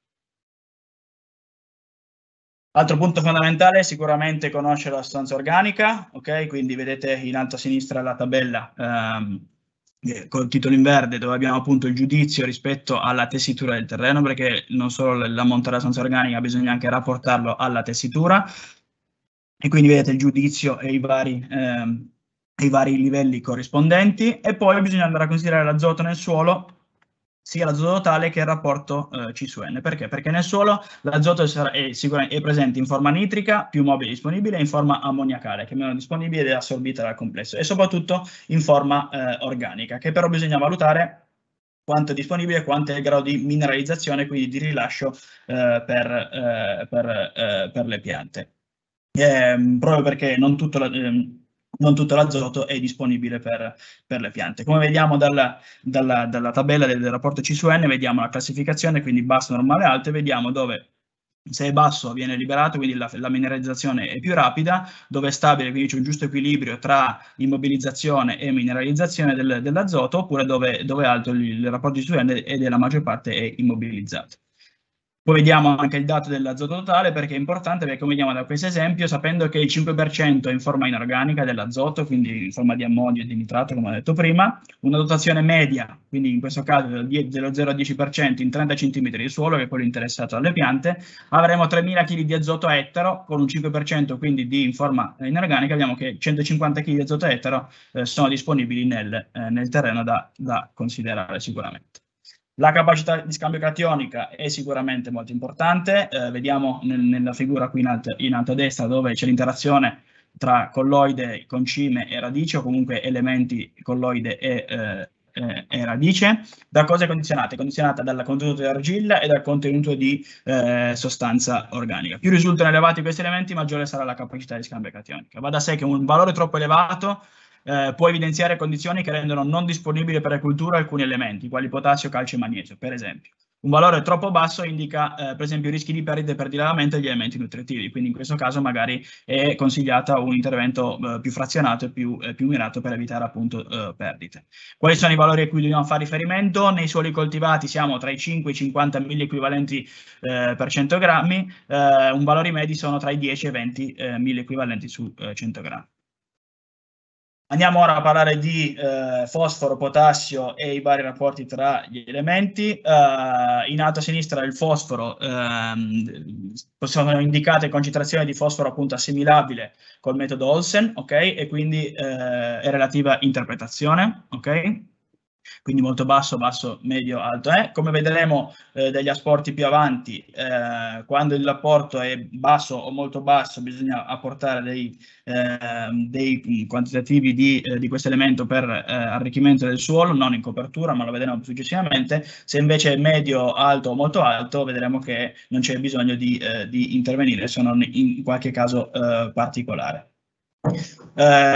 Altro punto fondamentale è sicuramente conoscere la sostanza organica, ok? Quindi vedete in alto a sinistra la tabella ehm, eh, col titolo in verde dove abbiamo appunto il giudizio rispetto alla tessitura del terreno perché non solo la montarazza organica bisogna anche rapportarlo alla tessitura e quindi vedete il giudizio e i vari, eh, i vari livelli corrispondenti e poi bisogna andare a considerare l'azoto nel suolo sia l'azoto totale che il rapporto eh, C-N. Perché? Perché nel suolo l'azoto è, è, presente in forma nitrica, più mobile disponibile, e in forma ammoniacale, che è meno disponibile ed è assorbita dal complesso, e soprattutto in forma eh, organica, che però bisogna valutare quanto è disponibile, quanto è il grado di mineralizzazione, quindi di rilascio eh, per, eh, per, eh, per, le piante. Ehm, proprio perché non tutto... La, ehm, non tutto l'azoto è disponibile per, per le piante. Come vediamo dalla, dalla, dalla tabella del, del, rapporto C su N, vediamo la classificazione, quindi basso, normale, alto, e vediamo dove se è basso viene liberato, quindi la, la mineralizzazione è più rapida, dove è stabile, quindi c'è un giusto equilibrio tra immobilizzazione e mineralizzazione del, dell'azoto, oppure dove, dove è alto il, il rapporto C su N e della maggior parte è immobilizzato. Poi vediamo anche il dato dell'azoto totale perché è importante perché come vediamo da questo esempio, sapendo che il 5% è in forma inorganica dell'azoto, quindi in forma di ammonio e di nitrato come ho detto prima, una dotazione media, quindi in questo caso dello 0 10% in 30 cm di suolo, che è quello interessato alle piante, avremo 3.000 kg di azoto a ettaro con un 5% quindi di in forma inorganica, vediamo che 150 kg di azoto a ettaro eh, sono disponibili nel, eh, nel terreno da, da considerare sicuramente. La capacità di scambio cationica è sicuramente molto importante, eh, vediamo nel, nella figura qui in alto, in alto a destra dove c'è l'interazione tra colloide, concime e radice o comunque elementi colloide e eh, eh, radice. Da cosa è condizionata? È condizionata dal contenuto di argilla e dal contenuto di eh, sostanza organica. Più risultano elevati questi elementi, maggiore sarà la capacità di scambio cationika. Va da sé che un valore troppo elevato eh, può evidenziare condizioni che rendono non disponibili per la cultura alcuni elementi, quali potassio, calcio e magnesio, per esempio. Un valore troppo basso indica, eh, per esempio, rischi di perdite per dilavamento degli elementi nutritivi, quindi in questo caso magari è consigliato un intervento eh, più frazionato e più, eh, più, mirato per evitare appunto eh, perdite. Quali sono i valori a cui dobbiamo fare riferimento? Nei suoli coltivati siamo tra i 5 e i 50 milli equivalenti eh, per 100 grammi, eh, un valore medi sono tra i 10 e i 20 milli equivalenti su 100 grammi. Andiamo ora a parlare di eh, fosforo, potassio e i vari rapporti tra gli elementi. Uh, in alto a sinistra il fosforo, ehm, sono indicate concentrazioni di fosforo appunto assimilabile col metodo Olsen, ok? E quindi eh, è relativa interpretazione, ok? quindi molto basso, basso, medio, alto. Eh? Come vedremo eh, dagli asporti più avanti, eh, quando il rapporto è basso o molto basso bisogna apportare dei, ehm, dei quantitativi di, eh, di questo elemento per eh, arricchimento del suolo, non in copertura, ma lo vedremo successivamente. Se invece è medio, alto o molto alto, vedremo che non c'è bisogno di, eh, di, intervenire, se non in qualche caso particolare.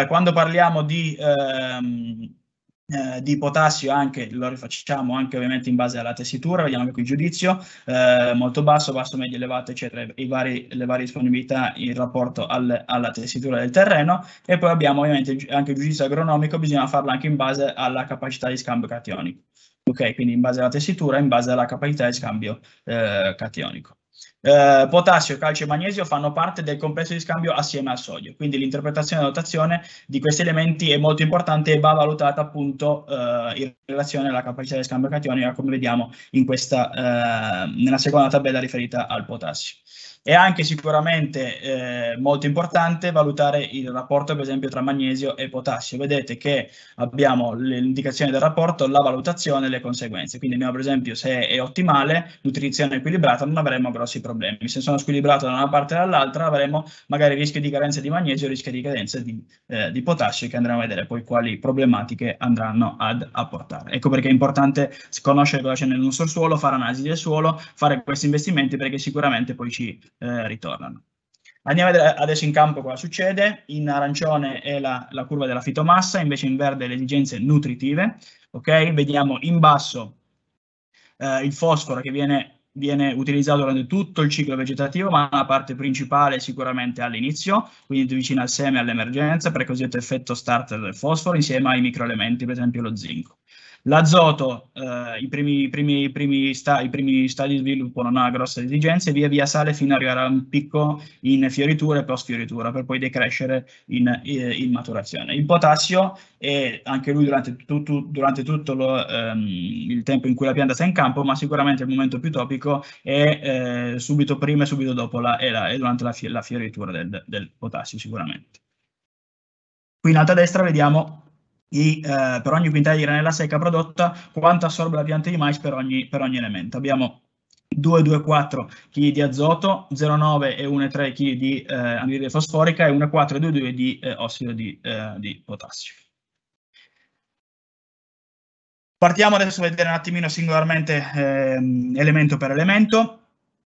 quando parliamo di... Ehm, eh, di potassio anche, lo rifacciamo anche ovviamente in base alla tessitura, vediamo qui il giudizio, eh, molto basso, basso, medio, elevato, eccetera, vari, le varie disponibilità in rapporto al, alla tessitura del terreno e poi abbiamo ovviamente anche il giudizio agronomico, bisogna farlo anche in base alla capacità di scambio cationico. Ok, quindi in base alla tessitura, in base alla capacità di scambio eh, cationico. Eh, potassio, calcio e magnesio fanno parte del complesso di scambio assieme al sodio, quindi l'interpretazione e la notazione di questi elementi è molto importante e va valutata appunto eh, in relazione alla capacità di scambio cationico, come vediamo in questa, eh, nella seconda tabella riferita al potassio. È anche sicuramente eh, molto importante valutare il rapporto per esempio tra magnesio e potassio. Vedete che abbiamo l'indicazione del rapporto, la valutazione e le conseguenze. Quindi abbiamo per esempio se è ottimale nutrizione equilibrata non avremo grossi problemi problemi. Se sono squilibrato da una parte e dall'altra avremo magari rischio di carenza di magnesio, rischio di carenza di, eh, di potassio che andremo a vedere poi quali problematiche andranno ad apportare. Ecco perché è importante conoscere cosa c'è nel nostro suolo, fare analisi del suolo, fare questi investimenti perché sicuramente poi ci eh, ritornano. Andiamo a vedere adesso in campo cosa succede. In arancione è la, la curva della fitomassa, invece in verde le esigenze nutritive. Okay? Vediamo in basso eh, il fosforo che viene viene utilizzato durante tutto il ciclo vegetativo, ma la parte principale sicuramente all'inizio, quindi vicino al seme all'emergenza, per il cosiddetto effetto starter del fosforo, insieme ai microelementi, per esempio lo zinco. L'azoto, eh, i, primi, i, primi, i, primi i, primi, stadi di sviluppo non ha grosse esigenze, via via sale fino ad arrivare a un picco in fioritura e post fioritura, per poi decrescere in, eh, in maturazione. Il potassio, è anche lui durante, tutto, durante tutto lo, ehm, il tempo in cui la pianta sta in campo, ma sicuramente il momento più topico è eh, subito prima e subito dopo la, e, la, e durante la, la fioritura del, del potassio sicuramente. Qui in alto a destra vediamo i, eh, per ogni quintale di granella secca prodotta quanto assorbe la pianta di mais per ogni, per ogni elemento. Abbiamo 2,24 kg di azoto, 0,9 e 1,3 kg di eh, anidride fosforica e 1,4,22 di eh, ossido di, eh, di, potassio. Partiamo adesso a vedere un attimino singolarmente ehm, elemento per elemento.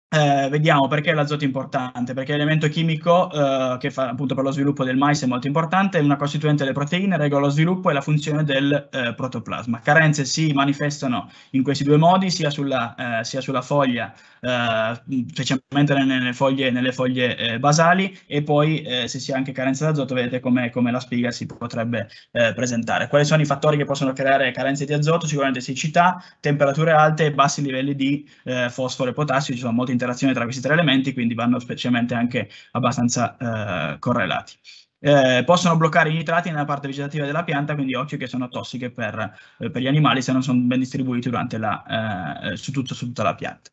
Eh, vediamo perché l'azoto è importante, perché l'elemento chimico eh, che fa appunto per lo sviluppo del mais è molto importante, è una costituente delle proteine, regola lo sviluppo e la funzione del eh, protoplasma. Carenze si manifestano in questi due modi, sia sulla, eh, sia sulla foglia, eh, specialmente nelle foglie, nelle foglie eh, basali e poi se si ha anche carenza d'azoto vedete come com la spiga si potrebbe presentare. Quali sono i fattori che possono creare carenze di azoto? Sicuramente siccità, temperature alte e bassi livelli di fosforo e potassio, ci sono molti interazione tra questi tre elementi, quindi vanno specialmente anche abbastanza eh, correlati. Eh, possono bloccare i nitrati nella parte vegetativa della pianta, quindi occhio che sono tossiche per, eh, per gli animali se non sono ben distribuiti la, eh, su, tutto, su, tutta la pianta.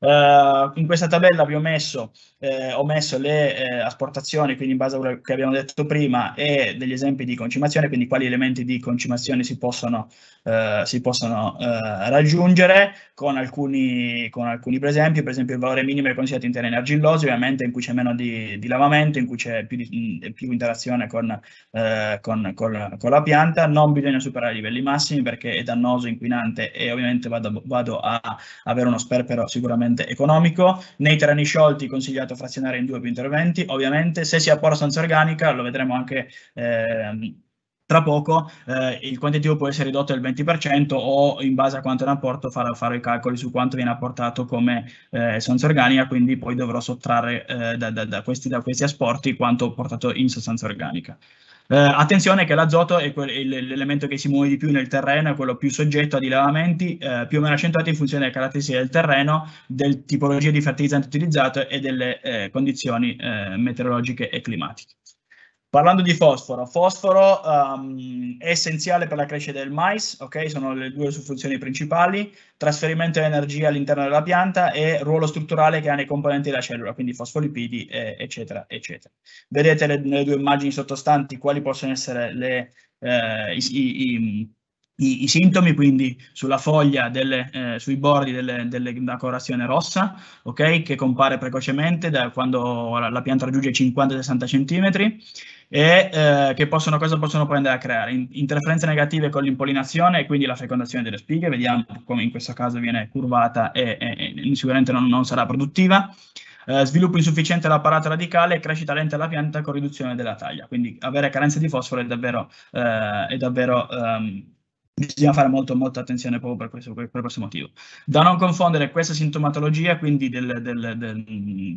Uh, in questa tabella vi ho messo eh, ho messo le eh, asportazioni, quindi in base a quello che abbiamo detto prima, e degli esempi di concimazione, quindi quali elementi di concimazione si possono, eh, si possono eh, raggiungere con alcuni, con alcuni presempi, per esempio il valore minimo è consigliato in terreni argillosi, ovviamente in cui c'è meno di, di lavamento, in cui c'è più, mm, più interazione con, eh, con, con, con, la pianta, non bisogna superare i livelli massimi perché è dannoso, inquinante e ovviamente vado, vado a avere uno sperpero sicuramente economico. Nei terreni sciolti consigliato andato a frazionare in due più interventi. Ovviamente se si ha sostanza organica, lo vedremo anche eh, tra poco, eh, il quantitativo può essere ridotto del 20% o in base a quanto è l'apporto farò fare i calcoli su quanto viene apportato come eh, sostanza organica, quindi poi dovrò sottrarre eh, da, da, da, questi, da questi asporti quanto ho portato in sostanza organica. Eh, attenzione che l'azoto è l'elemento che si muove di più nel terreno, è quello più soggetto a dilavamenti, eh, più o meno accentuati in funzione delle caratteristiche del terreno, del tipologia di fertilizzante utilizzato e delle eh, condizioni eh, meteorologiche e climatiche. Parlando di fosforo, fosforo um, è essenziale per la crescita del mais, ok? Sono le due sue funzioni principali, trasferimento di energia all'interno della pianta e ruolo strutturale che ha nei componenti della cellula, quindi fosfolipidi, e, eccetera, eccetera. Vedete le, nelle due immagini sottostanti quali possono essere le, eh, i, i, i, i, sintomi, quindi sulla foglia, delle, eh, sui bordi delle, delle, della colorazione rossa, ok? Che compare precocemente da quando la, la pianta raggiunge 50-60 centimetri e eh, che possono, cosa possono prendere a creare? interferenze negative con l'impollinazione e quindi la fecondazione delle spighe, vediamo come in questo caso viene curvata e, e, e sicuramente non, non, sarà produttiva. Eh, sviluppo insufficiente dell'apparato radicale e crescita lenta della pianta con riduzione della taglia. Quindi avere carenze di fosforo è davvero, eh, è davvero ehm, bisogna fare molto, molta attenzione proprio per questo, per questo, motivo. Da non confondere questa sintomatologia, quindi del, del, del,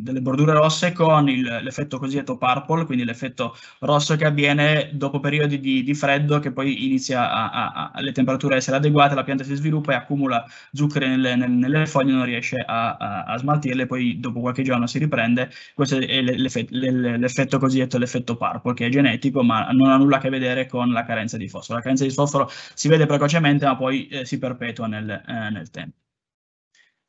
delle bordure rosse, con il, l'effetto cosiddetto purple, quindi l'effetto rosso che avviene dopo periodi di, di freddo, che poi inizia a, a, a, alle temperature a essere adeguate, la pianta si sviluppa e accumula zuccheri nelle, nelle, nelle foglie, non riesce a, a, smaltirle, poi dopo qualche giorno si riprende. Questo è l'effetto, l'effetto cosiddetto l'effetto purple, che è genetico, ma non ha nulla a che vedere con la carenza di fosforo. La carenza di fosforo si vede precocemente, ma poi eh, si perpetua nel, eh, nel, tempo.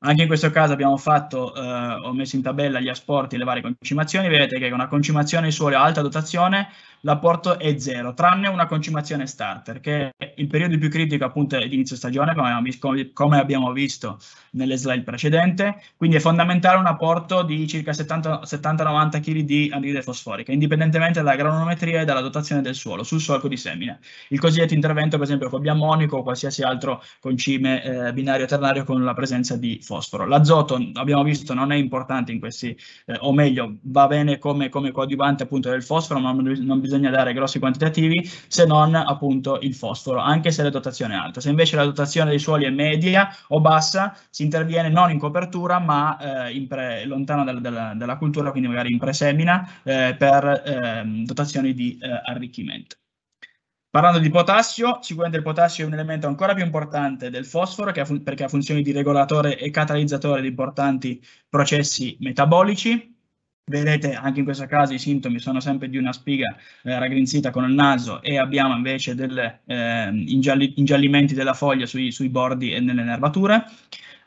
Anche in questo caso abbiamo fatto, eh, ho messo in tabella gli asporti e le varie concimazioni, vedete che una concimazione di suolo a alta dotazione l'apporto è zero, tranne una concimazione starter, che il periodo più critico appunto è l'inizio stagione, come, abbiamo visto nelle slide precedenti, quindi è fondamentale un apporto di circa 70-90 kg di anidride fosforica, indipendentemente dalla granometria e dalla dotazione del suolo, sul solco di semina. Il cosiddetto intervento, per esempio, con biammonico o qualsiasi altro concime eh, binario ternario con la presenza di fosforo. L'azoto, abbiamo visto, non è importante in questi, eh, o meglio, va bene come, come coadiuvante appunto del fosforo, ma non, non bisogna bisogna dare grossi quantitativi se non appunto il fosforo, anche se la dotazione è alta. Se invece la dotazione dei suoli è media o bassa, si interviene non in copertura ma eh, in pre, lontano dal, dal, dalla cultura, quindi magari in presemina, eh, per eh, dotazioni di eh, arricchimento. Parlando di potassio, sicuramente il potassio è un elemento ancora più importante del fosforo ha perché ha funzioni di regolatore e catalizzatore di importanti processi metabolici. Vedete, anche in questo caso i sintomi sono sempre di una spiga eh, raggrinzita con il naso e abbiamo invece degli eh, ingialli, ingiallimenti della foglia sui, sui bordi e nelle nervature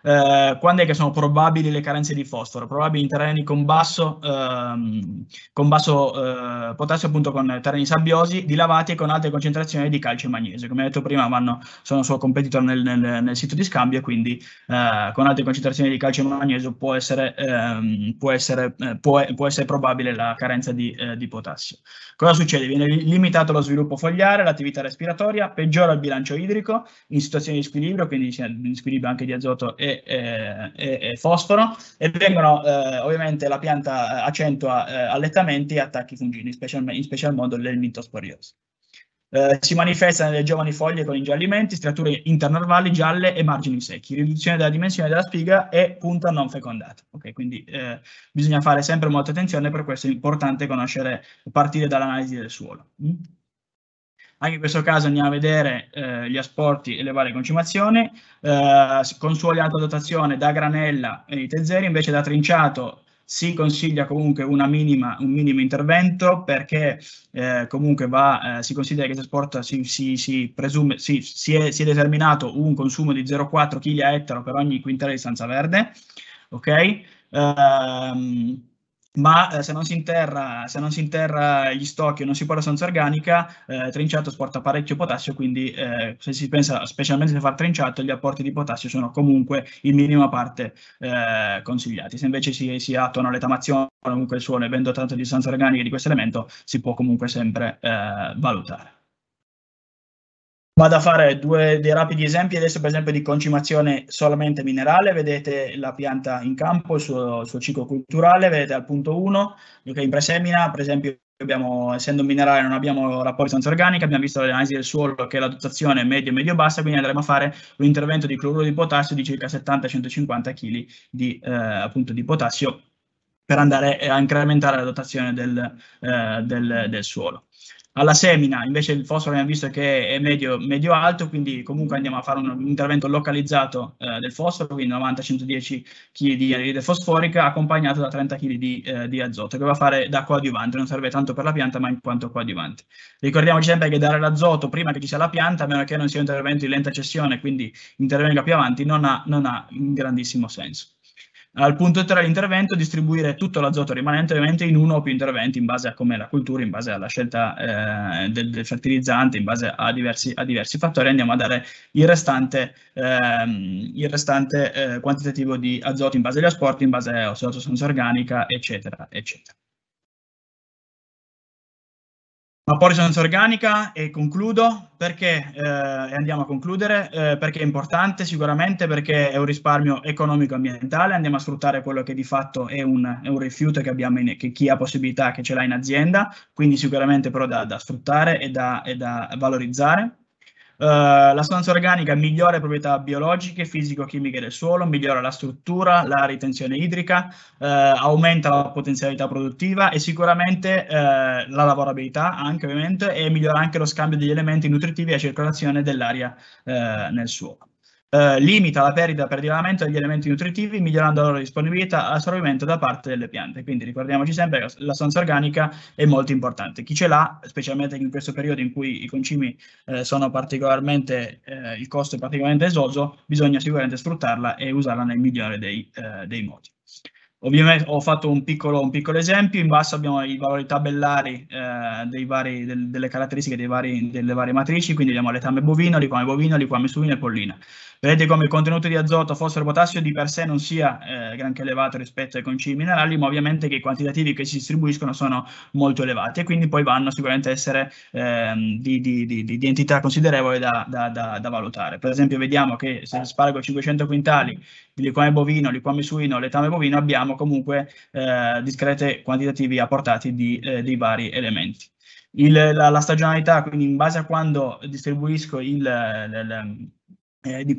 eh, quando è che sono probabili le carenze di fosforo? Probabili in terreni con basso, ehm, con basso eh, potassio, appunto con terreni sabbiosi, dilavati e con alte concentrazioni di calcio e magnesio. Come ho detto prima, vanno, sono solo competitor nel, nel, nel, sito di scambio, quindi eh, con alte concentrazioni di calcio e magnesio può essere, ehm, può essere, eh, può, può essere probabile la carenza di, eh, di potassio. Cosa succede? Viene limitato lo sviluppo fogliare, l'attività respiratoria, peggiora il bilancio idrico in situazioni di squilibrio, quindi di squilibrio anche di azoto e e, e, fosforo e vengono eh, ovviamente la pianta eh, accentua eh, allettamenti e attacchi fungini, in special, modo l'elmintosporiosi. Eh, si manifesta nelle giovani foglie con ingiallimenti, striature internervali gialle e margini secchi, riduzione della dimensione della spiga e punta non fecondata. Okay, quindi eh, bisogna fare sempre molta attenzione, per questo è importante conoscere, partire dall'analisi del suolo. Mm? Anche in questo caso andiamo a vedere eh, gli asporti e le varie concimazioni. Eh, suoli alta dotazione da granella e T0, invece da trinciato si consiglia comunque minima, un minimo intervento perché eh, comunque va, eh, si considera che si esporta, si, si, si presume, si, si, è, si è determinato un consumo di 0,4 kg a ettaro per ogni quintale di stanza verde. Ok? Um, ma eh, se, non interra, se, non si interra, gli stocchi o non si può la sostanza organica, eh, trinciato sporta parecchio potassio, quindi eh, se si pensa specialmente a far trinciato, gli apporti di potassio sono comunque in minima parte eh, consigliati. Se invece si, si attuano le tamazioni o comunque il suolo, e ben dotato di sostanza organica di questo elemento, si può comunque sempre eh, valutare. Vado a fare due dei rapidi esempi adesso per esempio di concimazione solamente minerale, vedete la pianta in campo, il suo, suo ciclo culturale, vedete al punto 1, che in presemina, per esempio abbiamo, essendo un minerale non abbiamo rapporto senza organica, abbiamo visto l'analisi del suolo che è la dotazione medio medio bassa, quindi andremo a fare un intervento di cloruro di potassio di circa 70-150 kg di, eh, appunto, di potassio per andare a incrementare la dotazione del, eh, del, del suolo alla semina, invece il fosforo abbiamo visto che è medio, medio alto, quindi comunque andiamo a fare un intervento localizzato eh, del fosforo, quindi 90-110 kg di anidride fosforica accompagnato da 30 kg di, eh, di, azoto, che va a fare da coadiuvante, non serve tanto per la pianta ma in quanto coadiuvante. Ricordiamoci sempre che dare l'azoto prima che ci sia la pianta, a meno che non sia un intervento di lenta cessione, quindi intervenga più avanti, non ha, non ha un grandissimo senso. Al punto 3 l'intervento distribuire tutto l'azoto rimanente ovviamente in uno o più interventi in base a come la cultura, in base alla scelta eh, del, del, fertilizzante, in base a diversi, a diversi, fattori andiamo a dare il restante, ehm, il restante eh, quantitativo di azoto in base agli asporti, in base a sostanza organica eccetera eccetera. Ma poi risonanza organica e concludo perché, eh, e andiamo a concludere, eh, perché è importante sicuramente perché è un risparmio economico ambientale, andiamo a sfruttare quello che di fatto è un, è un rifiuto che abbiamo, in, che chi ha possibilità che ce l'ha in azienda, quindi sicuramente però da, da sfruttare e da, e da valorizzare. Eh, la sostanza organica migliora le proprietà biologiche, fisico-chimiche del suolo, migliora la struttura, la ritenzione idrica, uh, aumenta la potenzialità produttiva e sicuramente uh, la lavorabilità anche ovviamente e migliora anche lo scambio degli elementi nutritivi e la circolazione dell'aria nel suolo. Eh, limita la perdita per dilavamento degli elementi nutritivi, migliorando la loro disponibilità all'assorbimento da parte delle piante. Quindi ricordiamoci sempre che la sostanza organica è molto importante. Chi ce l'ha, specialmente in questo periodo in cui i concimi eh, sono particolarmente, eh, il costo è particolarmente esoso, bisogna sicuramente sfruttarla e usarla nel migliore dei, eh, dei modi. Ovviamente ho fatto un piccolo, un piccolo, esempio, in basso abbiamo i valori tabellari eh, vari, del, delle caratteristiche vari, delle varie matrici, quindi abbiamo le l'etame bovino, liquame bovino, liquame suino e pollina. Vedete come il contenuto di azoto, fosforo e potassio di per sé non sia eh, granché elevato rispetto ai concimi minerali, ma ovviamente che i quantitativi che si distribuiscono sono molto elevati e quindi poi vanno sicuramente a essere ehm, di, di, di, di, entità considerevole da, da, da, da, valutare. Per esempio vediamo che se spargo 500 quintali di liquame bovino, liquame suino, letame bovino, abbiamo comunque eh, discrete quantitativi apportati di, eh, dei vari elementi. Il, la, la, stagionalità, quindi in base a quando distribuisco il, il, eh, di,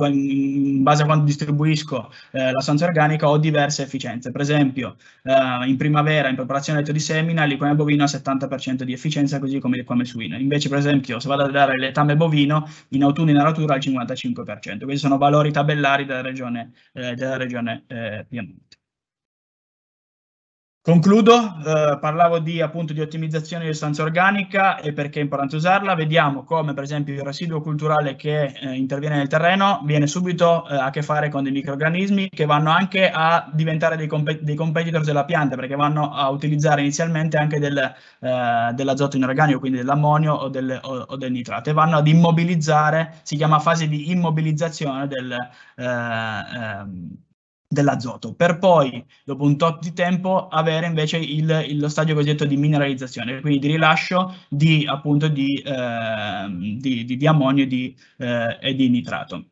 in base a quanto distribuisco eh, la sostanza organica ho diverse efficienze. Per esempio, eh, in primavera in preparazione letto di semina, il liquame bovino ha 70% di efficienza, così come il liquame suino. Invece, per esempio, se vado a dare letame bovino, in autunno in aratura al 55%. Questi sono valori tabellari della regione, eh, della regione eh, Piemonte. Concludo, eh, parlavo di, appunto di ottimizzazione di sostanza organica e perché è importante usarla. Vediamo come per esempio il residuo culturale che eh, interviene nel terreno viene subito eh, a che fare con dei microorganismi che vanno anche a diventare dei, comp dei competitor della pianta perché vanno a utilizzare inizialmente anche del, eh, dell'azoto inorganico, quindi dell'ammonio o, del, o, o, del nitrato e vanno ad immobilizzare, si chiama fase di immobilizzazione del... Eh, ehm, dell'azoto, per poi, dopo un tot di tempo, avere invece il, il, lo stadio cosiddetto di mineralizzazione, quindi di rilascio di, appunto, di, eh, di, di, di ammonio di, eh, e di nitrato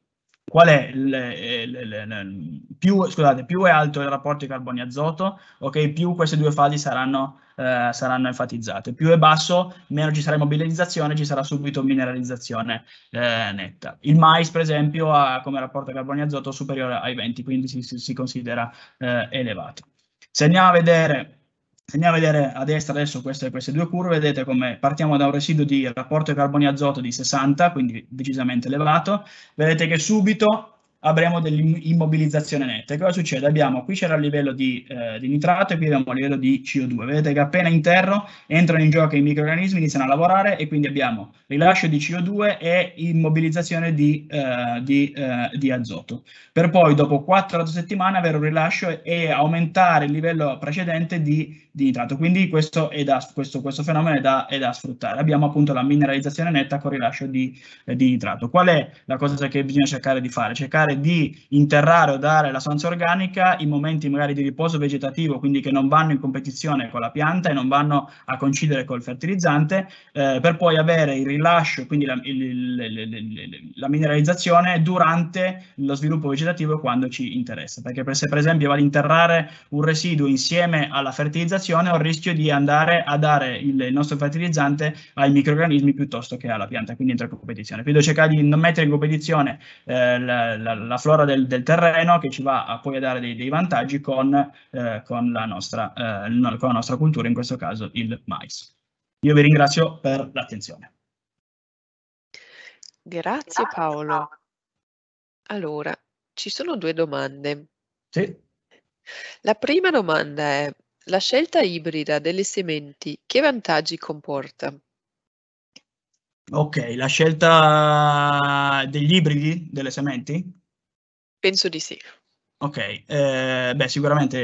qual è eh, il, il, il, più, scusate, più è alto il rapporto di carbonio azoto, ok, più queste due fasi saranno, eh, saranno, enfatizzate. Più è basso, meno ci sarà immobilizzazione, ci sarà subito mineralizzazione eh, netta. Il mais, per esempio, ha come rapporto carbonio azoto superiore ai 20, quindi si, si, si considera eh, elevato. Se andiamo a vedere Andiamo a vedere a destra adesso queste, queste due curve, vedete come partiamo da un residuo di rapporto carbonio-azoto di 60, quindi decisamente elevato, vedete che subito avremo dell'immobilizzazione netta. E cosa succede? Abbiamo, qui c'era il livello di, eh, di, nitrato e qui abbiamo il livello di CO2. Vedete che appena interno entrano in gioco i microrganismi, iniziano a lavorare e quindi abbiamo rilascio di CO2 e immobilizzazione di, eh, di, eh, di azoto. Per poi dopo 4-8 settimane avere un rilascio e aumentare il livello precedente di, nitrato. Quindi questo, è da, questo, questo fenomeno è da, è da, sfruttare. Abbiamo appunto la mineralizzazione netta con rilascio di eh, nitrato. Qual è la cosa che bisogna cercare di fare? Cercare cercare di interrare o dare la sostanza organica in momenti magari di riposo vegetativo, quindi che non vanno in competizione con la pianta e non vanno a coincidere col fertilizzante, eh, per poi avere il rilascio, quindi la, il, il, la, mineralizzazione durante lo sviluppo vegetativo quando ci interessa. Perché se per esempio vado ad interrare un residuo insieme alla fertilizzazione ho il rischio di andare a dare il nostro fertilizzante ai microorganismi piuttosto che alla pianta, quindi entra in competizione. Quindi devo cercare di non mettere in competizione eh, la, la, la flora del, del, terreno che ci va a poi a dare dei, dei vantaggi con, eh, con, la nostra, eh, con la nostra cultura, in questo caso il mais. Io vi ringrazio per l'attenzione. Grazie Paolo. Allora, ci sono due domande. Sì. La prima domanda è, la scelta ibrida delle sementi che vantaggi comporta? Ok, la scelta degli ibridi delle sementi? penso di sì. Ok, eh, beh, sicuramente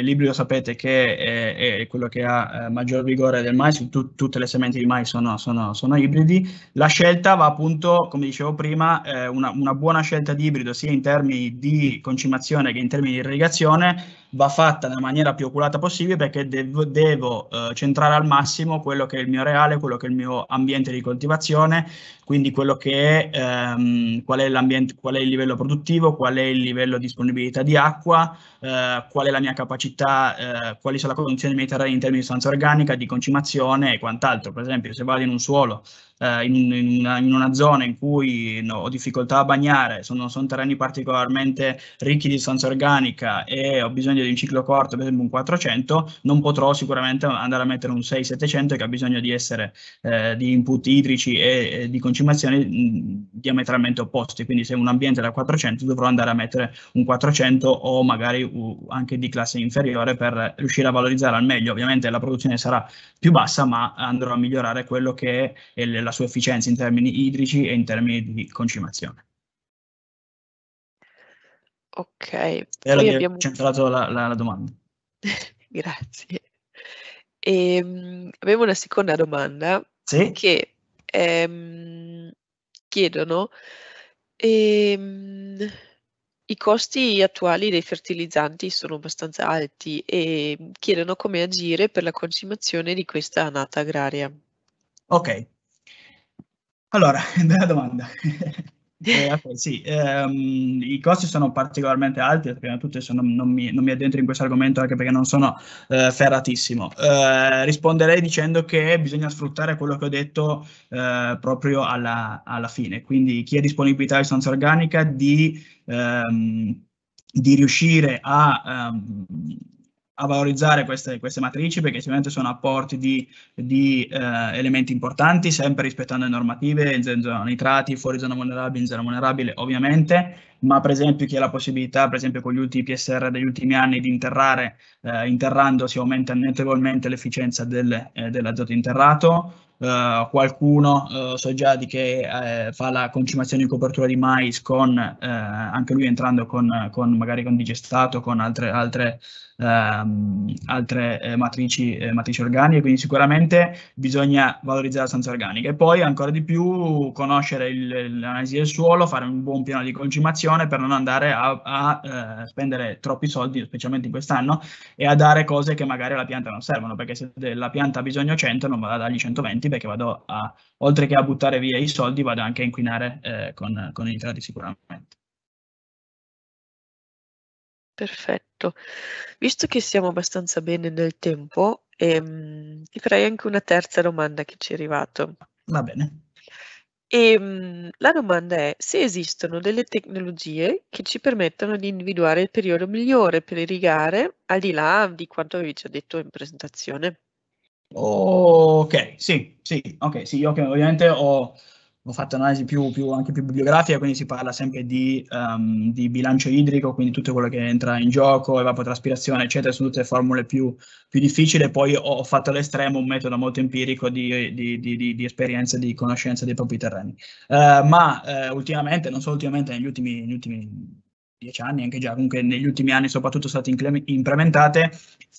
eh, l'ibrio sapete che è, è, quello che ha eh, maggior vigore del mais, tu, tutte le sementi di mais sono, sono, sono, ibridi. La scelta va appunto, come dicevo prima, eh, una, una, buona scelta di ibrido sia in termini di concimazione che in termini di irrigazione va fatta nella maniera più oculata possibile perché devo, devo eh, centrare al massimo quello che è il mio reale, quello che è il mio ambiente di coltivazione, quindi quello che è, ehm, qual, è qual è il livello produttivo, qual è il livello di disponibilità disponibilità di acqua, eh, qual è la mia capacità, eh, quali sono le condizioni mediterranee in termini di sostanza organica, di concimazione e quant'altro. Per esempio, se vado in un suolo eh, in, in, una, in, una, zona in cui no, ho difficoltà a bagnare, sono, sono, terreni particolarmente ricchi di sostanza organica e ho bisogno di un ciclo corto, per esempio un 400, non potrò sicuramente andare a mettere un 6-700 che ha bisogno di essere eh, di input idrici e, e di concimazioni mm, diametralmente opposti, quindi se un ambiente è da 400 dovrò andare a mettere un 400 o magari anche di classe inferiore per riuscire a valorizzare al meglio, ovviamente la produzione sarà più bassa ma andrò a migliorare quello che è il della sua efficienza in termini idrici e in termini di concimazione. Ok, e allora poi abbiamo centrato la, la, la domanda. (laughs) Grazie. E, ehm, avevo una seconda domanda sì? che ehm, chiedono ehm, i costi attuali dei fertilizzanti sono abbastanza alti e chiedono come agire per la consumazione di questa nata agraria. Ok, allora, (laughs) bella domanda. (laughs) eh, okay, sì, ehm, i costi sono particolarmente alti, prima di tutto sono, non, mi, non, mi, addentro in questo argomento anche perché non sono eh, ferratissimo. Eh, risponderei dicendo che bisogna sfruttare quello che ho detto eh, proprio alla, alla, fine, quindi chi ha disponibilità di sostanza organica di, ehm, di riuscire a... Ehm, a valorizzare queste, queste, matrici perché sicuramente sono apporti di, di eh, elementi importanti, sempre rispettando le normative, in zona nitrati, fuori zona vulnerabile, in zona vulnerabile ovviamente, ma per esempio chi ha la possibilità, per esempio con gli ultimi PSR degli ultimi anni, di interrare, eh, interrando si aumenta notevolmente l'efficienza del, eh, dell'azoto interrato, Uh, qualcuno uh, so già di che uh, fa la concimazione in copertura di mais con anche lui entrando con, con, magari con digestato, con altre, altre ehm, altre eh, matrici, eh, matrici, organiche, quindi sicuramente bisogna valorizzare la stanza organica e poi ancora di più conoscere l'analisi del suolo, fare un buon piano di concimazione per non andare a, a eh, spendere troppi soldi, specialmente in quest'anno, e a dare cose che magari alla pianta non servono, perché se la pianta ha bisogno 100 non vado a dargli 120 perché vado a, oltre che a buttare via i soldi, vado anche a inquinare eh, con, con i nitrati sicuramente. Perfetto. Visto che siamo abbastanza bene nel tempo, ehm, ti farei anche una terza domanda che ci è arrivato. Va bene. Ehm, la domanda è se esistono delle tecnologie che ci permettano di individuare il periodo migliore per irrigare, al di là di quanto avevi già detto in presentazione. Ok, sì, sì, ok, sì, io okay, ovviamente ho ho fatto analisi più, più, anche più bibliografica, quindi si parla sempre di, um, di, bilancio idrico, quindi tutto quello che entra in gioco, evapotraspirazione, eccetera, sono tutte formule più, più difficili. Poi ho fatto all'estremo un metodo molto empirico di, di, di esperienza, di conoscenza dei propri terreni. Uh, ma uh, ultimamente, non solo ultimamente, negli ultimi, negli ultimi dieci anni, anche già, comunque negli ultimi anni soprattutto sono state implementate,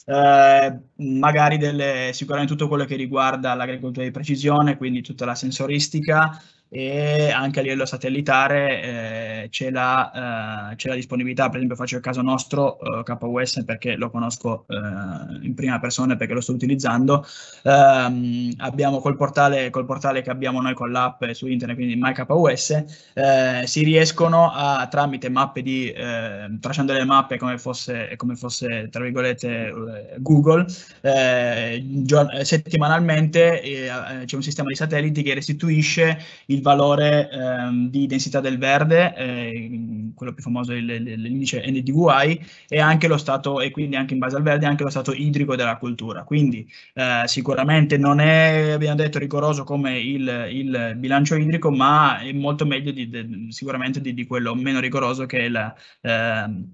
eh, magari delle, sicuramente tutto quello che riguarda l'agricoltura di precisione, quindi tutta la sensoristica, e anche a livello satellitare eh, c'è, la, eh, c'è, la, disponibilità, per esempio faccio il caso nostro eh, KOS perché lo conosco eh, in prima persona perché lo sto utilizzando, ehm, abbiamo col portale, col portale, che abbiamo noi con l'app su internet, quindi MyKOS, eh, si riescono a tramite mappe di, ehm, tracciando le mappe come fosse, come fosse tra virgolette eh, Google, gior- settimanalmente c'è un sistema di satelliti che restituisce il valore ehm, di densità del verde, eh, quello più famoso è l'indice NDVI, e anche lo stato, e quindi anche in base al verde, anche lo stato idrico della coltura. Quindi eh, sicuramente non è, abbiamo detto, rigoroso come il, il bilancio idrico, ma è molto meglio di, de, sicuramente di, di, quello meno rigoroso che è la... Eh,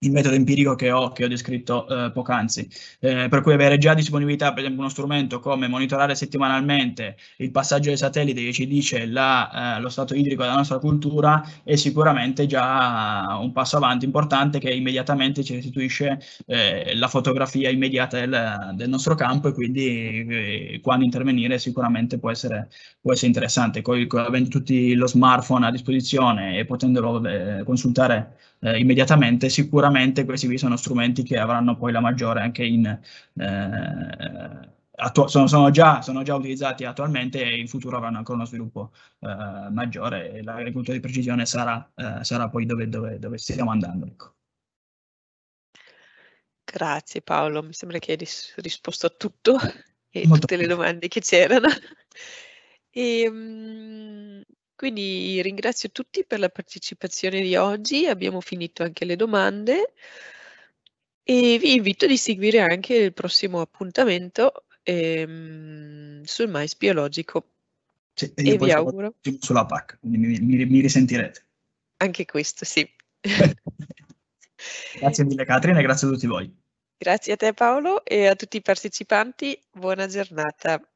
il metodo empirico che ho, che ho descritto eh, poc'anzi, eh, per cui avere già disponibilità, per esempio, uno strumento come monitorare settimanalmente il passaggio dei satelliti che ci dice la, eh, lo stato idrico della nostra cultura è sicuramente già un passo avanti importante che immediatamente ci restituisce eh, la fotografia immediata del, del, nostro campo e quindi eh, quando intervenire sicuramente può essere, può essere interessante. Con, con, avendo tutti lo smartphone a disposizione e potendolo eh, consultare eh, immediatamente, sicuramente questi qui sono strumenti che avranno poi la maggiore anche in... Eh, sono, sono, già, sono, già, utilizzati attualmente e in futuro avranno ancora uno sviluppo eh, maggiore e l'agricoltura di precisione sarà, eh, sarà poi dove, dove, dove, stiamo andando. Ecco. Grazie Paolo, mi sembra che hai ris- risposto a tutto (laughs) e Molto tutte le domande che c'erano. Ehm, quindi ringrazio tutti per la partecipazione di oggi, abbiamo finito anche le domande e vi invito di seguire anche il prossimo appuntamento ehm, sul mais biologico. Sì, e, e vi auguro. Sulla PAC, quindi mi, mi, mi, risentirete. Anche questo, sì. (laughs) grazie mille Caterina e grazie a tutti voi. Grazie a te Paolo e a tutti i partecipanti, buona giornata.